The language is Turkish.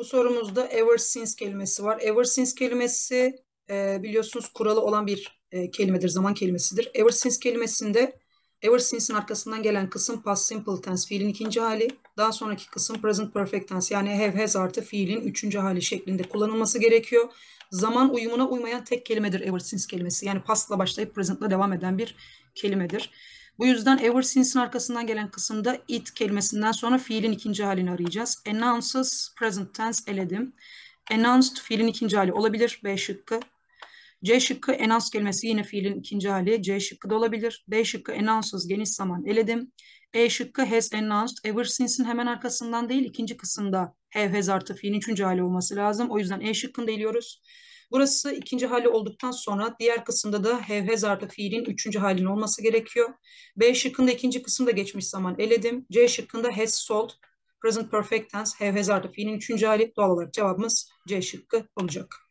Bu sorumuzda ever since kelimesi var. Ever since kelimesi e, biliyorsunuz kuralı olan bir e, kelimedir, zaman kelimesidir. Ever since kelimesinde ever since'in arkasından gelen kısım past simple tense fiilin ikinci hali, daha sonraki kısım present perfect tense yani have has artı fiilin üçüncü hali şeklinde kullanılması gerekiyor. Zaman uyumuna uymayan tek kelimedir ever since kelimesi. Yani pastla başlayıp present'la devam eden bir kelimedir. Bu yüzden ever since'in arkasından gelen kısımda it kelimesinden sonra fiilin ikinci halini arayacağız. Announces, present tense eledim. Announced fiilin ikinci hali olabilir. B şıkkı. C şıkkı announce kelimesi yine fiilin ikinci hali. C şıkkı da olabilir. B şıkkı announces geniş zaman eledim. E şıkkı has announced. Ever since'in hemen arkasından değil ikinci kısımda have has artı fiilin üçüncü hali olması lazım. O yüzden E şıkkını da eliyoruz. Burası ikinci hali olduktan sonra diğer kısımda da hevhez artı fiilin üçüncü halinin olması gerekiyor. B şıkkında ikinci kısımda geçmiş zaman eledim. C şıkkında has sold, present perfect tense, hevhez artı fiilin üçüncü hali doğal olarak cevabımız C şıkkı olacak.